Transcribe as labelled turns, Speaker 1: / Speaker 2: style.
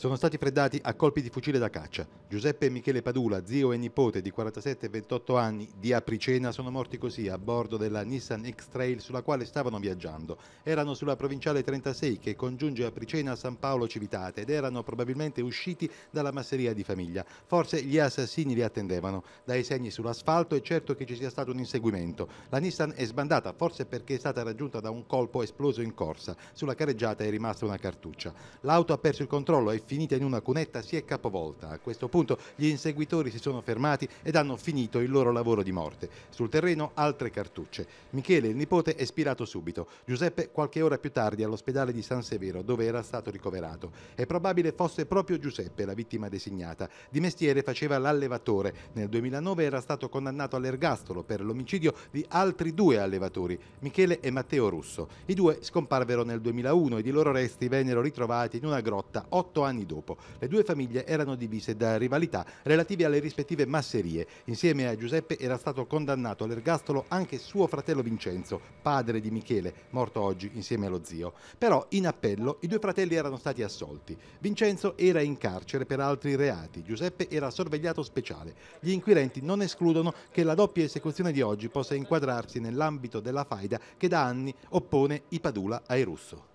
Speaker 1: sono stati freddati a colpi di fucile da caccia. Giuseppe e Michele Padula, zio e nipote di 47 e 28 anni di Apricena, sono morti così a bordo della Nissan X-Trail sulla quale stavano viaggiando. Erano sulla provinciale 36 che congiunge Apricena a San Paolo Civitate ed erano probabilmente usciti dalla masseria di famiglia. Forse gli assassini li attendevano. Dai segni sull'asfalto è certo che ci sia stato un inseguimento. La Nissan è sbandata, forse perché è stata raggiunta da un colpo esploso in corsa. Sulla careggiata è rimasta una cartuccia. L'auto ha perso il controllo e finita in una cunetta si è capovolta. A questo punto gli inseguitori si sono fermati ed hanno finito il loro lavoro di morte. Sul terreno altre cartucce. Michele, il nipote, è spirato subito. Giuseppe qualche ora più tardi all'ospedale di San Severo dove era stato ricoverato. È probabile fosse proprio Giuseppe la vittima designata. Di mestiere faceva l'allevatore. Nel 2009 era stato condannato all'ergastolo per l'omicidio di altri due allevatori, Michele e Matteo Russo. I due scomparvero nel 2001 ed i loro resti vennero ritrovati in una grotta otto anni anni dopo. Le due famiglie erano divise da rivalità relative alle rispettive masserie. Insieme a Giuseppe era stato condannato all'ergastolo anche suo fratello Vincenzo, padre di Michele, morto oggi insieme allo zio. Però in appello i due fratelli erano stati assolti. Vincenzo era in carcere per altri reati, Giuseppe era sorvegliato speciale. Gli inquirenti non escludono che la doppia esecuzione di oggi possa inquadrarsi nell'ambito della faida che da anni oppone i Padula ai Russo.